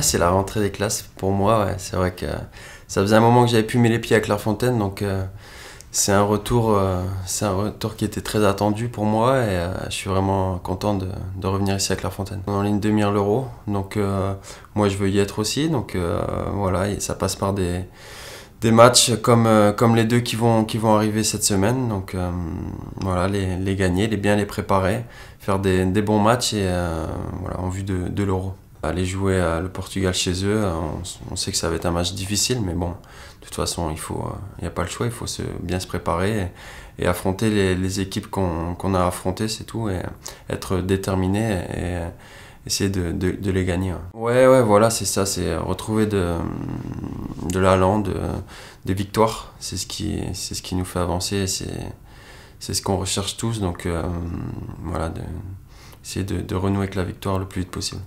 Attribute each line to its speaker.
Speaker 1: c'est la rentrée des classes pour moi. C'est vrai que ça faisait un moment que j'avais pu mettre les pieds à Clairefontaine, donc euh, c'est un retour, euh, un retour qui était très attendu pour moi et euh, je suis vraiment content de, revenir ici à Clairefontaine. On est en ligne demi à l'euro, donc moi je veux y être aussi, donc voilà, ça passe par des matchs comme, comme les deux qui vont, qui vont arriver cette semaine. Donc voilà, les, gagner, les bien les préparer, faire des, bons matchs en vue de l'euro. Aller jouer le Portugal chez eux, on, sait que ça va être un match difficile, mais bon, de toute façon, il n'y euh, a pas le choix, il faut se, bien se préparer et, affronter les, équipes qu'on a affrontées, c'est tout, et être déterminé et, essayer de, les gagner. Ouais, ouais, voilà, c'est ça, c'est retrouver de, de l'allant, de, des victoires, c'est ce, qui, ce qui nous fait avancer, c'est ce qu'on recherche tous, donc euh, voilà, de, essayer de renouer avec la victoire le plus vite possible.